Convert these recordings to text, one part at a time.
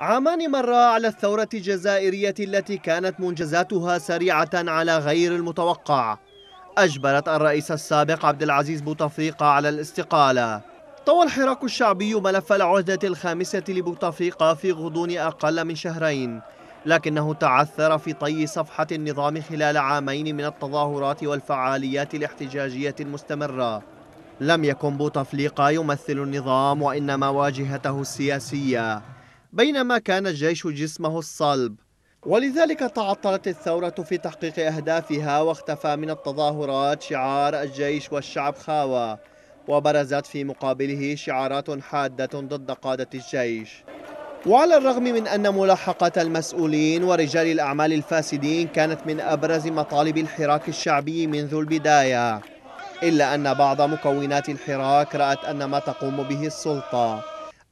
عامان مرا على الثورة الجزائرية التي كانت منجزاتها سريعة على غير المتوقع أجبرت الرئيس السابق عبد العزيز بوتفليقة على الاستقالة طوى الحراك الشعبي ملف العهدة الخامسة لبوتفليقة في غضون أقل من شهرين لكنه تعثر في طي صفحة النظام خلال عامين من التظاهرات والفعاليات الاحتجاجية المستمرة لم يكن بوتفليقة يمثل النظام وإنما واجهته السياسية بينما كان الجيش جسمه الصلب ولذلك تعطلت الثورة في تحقيق أهدافها واختفى من التظاهرات شعار الجيش والشعب خاوة وبرزت في مقابله شعارات حادة ضد قادة الجيش وعلى الرغم من أن ملاحقة المسؤولين ورجال الأعمال الفاسدين كانت من أبرز مطالب الحراك الشعبي منذ البداية إلا أن بعض مكونات الحراك رأت أن ما تقوم به السلطة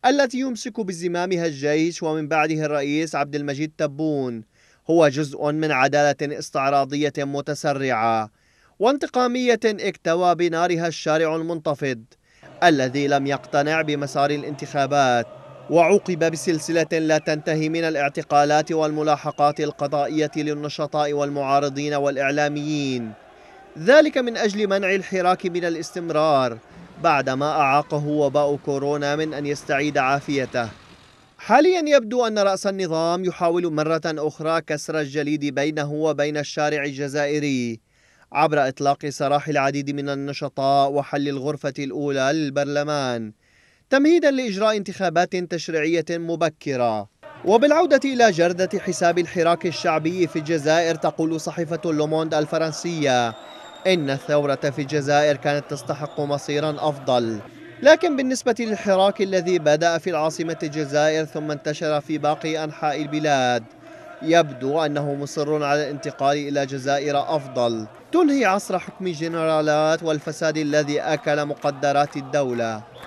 التي يمسك بزمامها الجيش ومن بعده الرئيس عبد المجيد تبون هو جزء من عدالة استعراضية متسرعة وانتقامية اكتوى بنارها الشارع المنتفض الذي لم يقتنع بمسار الانتخابات وعوقب بسلسلة لا تنتهي من الاعتقالات والملاحقات القضائية للنشطاء والمعارضين والإعلاميين ذلك من أجل منع الحراك من الاستمرار بعدما أعاقه وباء كورونا من أن يستعيد عافيته حاليا يبدو أن رأس النظام يحاول مرة أخرى كسر الجليد بينه وبين الشارع الجزائري عبر إطلاق سراح العديد من النشطاء وحل الغرفة الأولى للبرلمان تمهيدا لإجراء انتخابات تشريعية مبكرة وبالعودة إلى جردة حساب الحراك الشعبي في الجزائر تقول صحيفة لوموند الفرنسية إن الثورة في الجزائر كانت تستحق مصيرا أفضل لكن بالنسبة للحراك الذي بدأ في العاصمة الجزائر ثم انتشر في باقي أنحاء البلاد يبدو أنه مصر على الانتقال إلى جزائر أفضل تنهي عصر حكم الجنرالات والفساد الذي أكل مقدرات الدولة